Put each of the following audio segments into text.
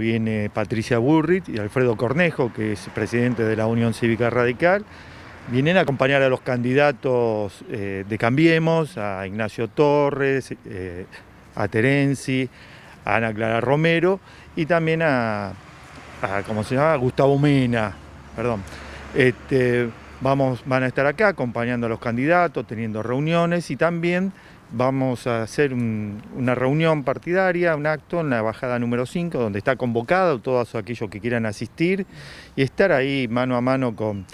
Viene Patricia Burrit y Alfredo Cornejo, que es presidente de la Unión Cívica Radical. Vienen a acompañar a los candidatos eh, de Cambiemos, a Ignacio Torres, eh, a Terenzi, a Ana Clara Romero y también a, a se llama? Gustavo Mena, perdón. Este, Vamos, van a estar acá acompañando a los candidatos, teniendo reuniones y también vamos a hacer una reunión partidaria, un acto en la bajada número 5, donde está convocado todos aquellos que quieran asistir y estar ahí mano a mano con,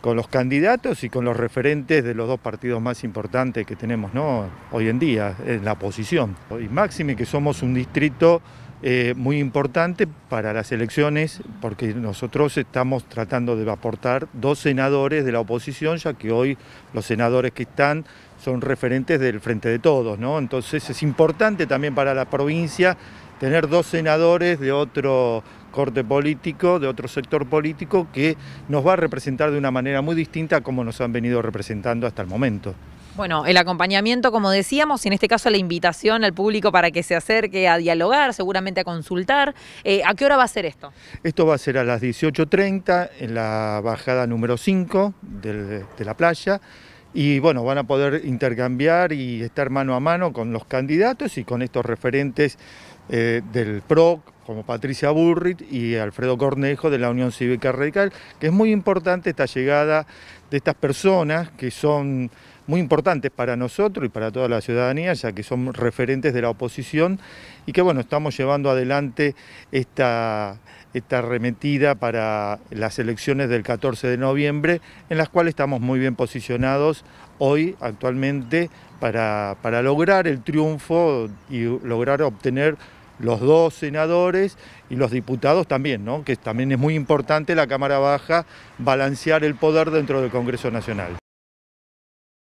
con los candidatos y con los referentes de los dos partidos más importantes que tenemos ¿no? hoy en día en la oposición. Y máxime que somos un distrito eh, muy importante para las elecciones, porque nosotros estamos tratando de aportar dos senadores de la oposición, ya que hoy los senadores que están son referentes del Frente de Todos, Entonces es importante también para la provincia tener dos senadores de otro corte político, de otro sector político, que nos va a representar de una manera muy distinta a como nos han venido representando hasta el momento. Bueno, el acompañamiento, como decíamos, y en este caso la invitación al público para que se acerque a dialogar, seguramente a consultar. Eh, ¿A qué hora va a ser esto? Esto va a ser a las 18.30 en la bajada número 5 de la playa. Y bueno, van a poder intercambiar y estar mano a mano con los candidatos y con estos referentes eh, del PRO, como Patricia Burrit y Alfredo Cornejo de la Unión Cívica Radical, que es muy importante esta llegada de estas personas que son muy importantes para nosotros y para toda la ciudadanía, ya que son referentes de la oposición y que bueno, estamos llevando adelante esta, esta arremetida para las elecciones del 14 de noviembre, en las cuales estamos muy bien posicionados hoy actualmente para, para lograr el triunfo y lograr obtener los dos senadores y los diputados también, ¿no? que también es muy importante la Cámara Baja balancear el poder dentro del Congreso Nacional.